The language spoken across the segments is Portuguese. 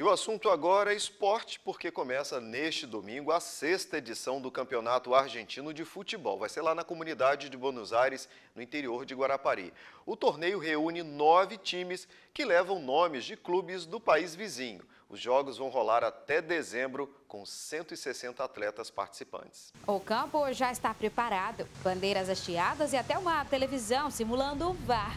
E o assunto agora é esporte, porque começa neste domingo a sexta edição do Campeonato Argentino de Futebol. Vai ser lá na comunidade de Buenos Aires, no interior de Guarapari. O torneio reúne nove times que levam nomes de clubes do país vizinho. Os jogos vão rolar até dezembro, com 160 atletas participantes. O campo já está preparado, bandeiras hasteadas e até uma televisão simulando um VAR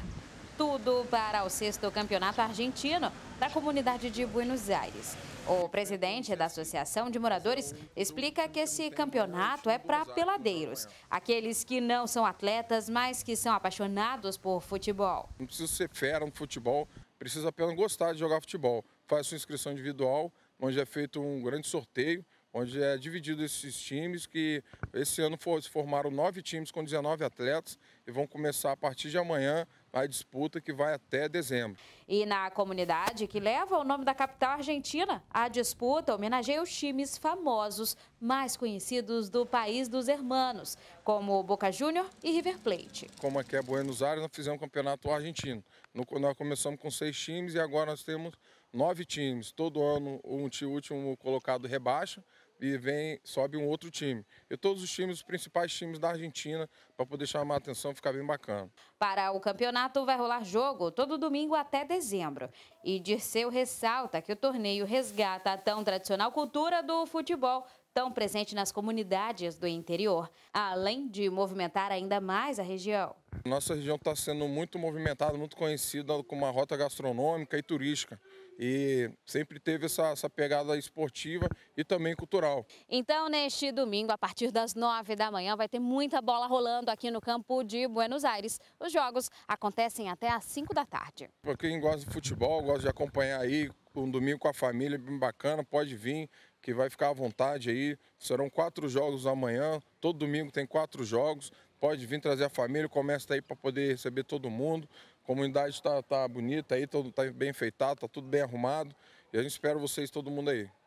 tudo para o sexto campeonato argentino da comunidade de Buenos Aires. O presidente da Associação de Moradores explica que esse campeonato é para peladeiros, aqueles que não são atletas, mas que são apaixonados por futebol. Não precisa ser fera no futebol, precisa apenas gostar de jogar futebol. Faz sua inscrição individual, onde é feito um grande sorteio, onde é dividido esses times, que esse ano se formaram nove times com 19 atletas e vão começar a partir de amanhã a disputa que vai até dezembro. E na comunidade que leva o nome da capital argentina, a disputa homenageia os times famosos mais conhecidos do país dos hermanos, como Boca Júnior e River Plate. Como aqui é Buenos Aires, nós fizemos um campeonato argentino. Nós começamos com seis times e agora nós temos nove times. Todo ano o último colocado rebaixa e vem sobe um outro time. E todos os times, os principais times da Argentina, para poder chamar a atenção, ficar bem bacana. Para o campeonato vai rolar jogo todo domingo até dezembro. E Dirceu ressalta que o torneio resgata a tão tradicional cultura do futebol tão presente nas comunidades do interior, além de movimentar ainda mais a região. Nossa região está sendo muito movimentada, muito conhecida com uma rota gastronômica e turística e sempre teve essa, essa, pegada esportiva e também cultural. Então, neste domingo, a partir das nove da manhã, vai ter muita bola rolando aqui no campo de Buenos Aires. Os jogos acontecem até às cinco da tarde. Para quem gosta de futebol, gosta de acompanhar aí um domingo com a família, bem bacana, pode vir, que vai ficar à vontade aí. Serão quatro jogos amanhã, todo domingo tem quatro jogos. Pode vir trazer a família, começa aí para poder receber todo mundo. A comunidade está tá bonita aí, está bem enfeitada, está tudo bem arrumado. E a gente espera vocês, todo mundo aí.